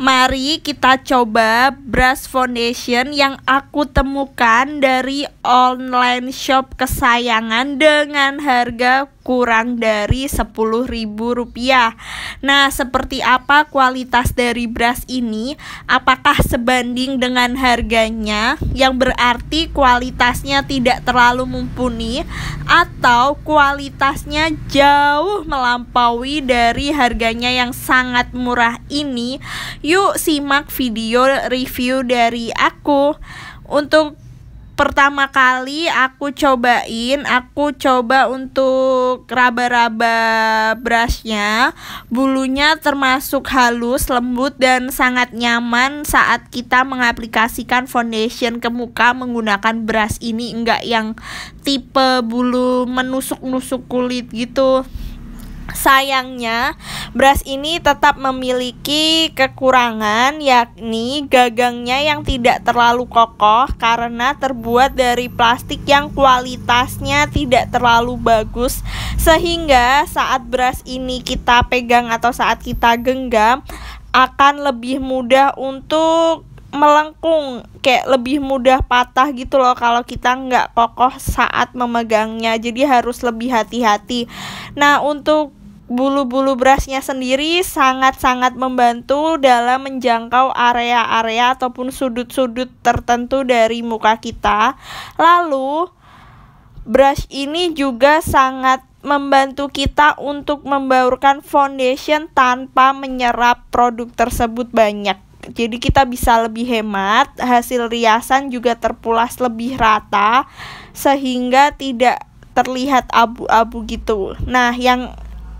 mari kita coba brush foundation yang aku temukan dari online shop kesayangan dengan harga kurang dari Rp10.000. Nah, seperti apa kualitas dari beras ini? Apakah sebanding dengan harganya yang berarti kualitasnya tidak terlalu mumpuni atau kualitasnya jauh melampaui dari harganya yang sangat murah ini? Yuk simak video review dari aku. Untuk pertama kali aku cobain aku coba untuk raba-raba brushnya bulunya termasuk halus lembut dan sangat nyaman saat kita mengaplikasikan foundation ke muka menggunakan brush ini enggak yang tipe bulu menusuk-nusuk kulit gitu Sayangnya, beras ini tetap memiliki kekurangan, yakni gagangnya yang tidak terlalu kokoh karena terbuat dari plastik yang kualitasnya tidak terlalu bagus, sehingga saat beras ini kita pegang atau saat kita genggam akan lebih mudah untuk melengkung kayak lebih mudah patah gitu loh kalau kita nggak kokoh saat memegangnya jadi harus lebih hati-hati nah untuk bulu-bulu brushnya sendiri sangat-sangat membantu dalam menjangkau area-area ataupun sudut-sudut tertentu dari muka kita lalu brush ini juga sangat membantu kita untuk membaurkan foundation tanpa menyerap produk tersebut banyak jadi kita bisa lebih hemat, hasil riasan juga terpulas lebih rata sehingga tidak terlihat abu-abu gitu. Nah, yang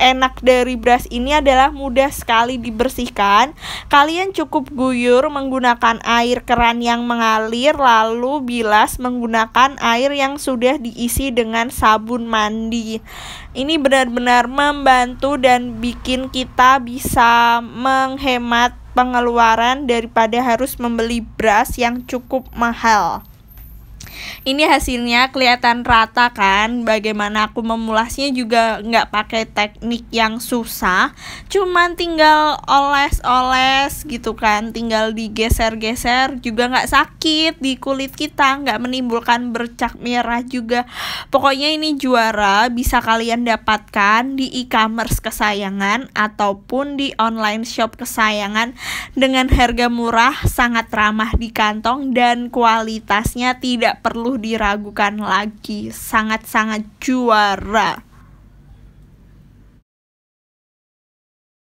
enak dari brush ini adalah mudah sekali dibersihkan. Kalian cukup guyur menggunakan air keran yang mengalir lalu bilas menggunakan air yang sudah diisi dengan sabun mandi. Ini benar-benar membantu dan bikin kita bisa menghemat pengeluaran daripada harus membeli beras yang cukup mahal ini hasilnya kelihatan rata kan bagaimana aku memulasnya juga nggak pakai teknik yang susah cuman tinggal oles-oles gitu kan tinggal digeser-geser juga nggak sakit di kulit kita nggak menimbulkan bercak merah juga pokoknya ini juara bisa kalian dapatkan di e-commerce kesayangan ataupun di online shop kesayangan dengan harga murah sangat ramah di kantong dan kualitasnya tidak perlu perlu diragukan lagi sangat-sangat juara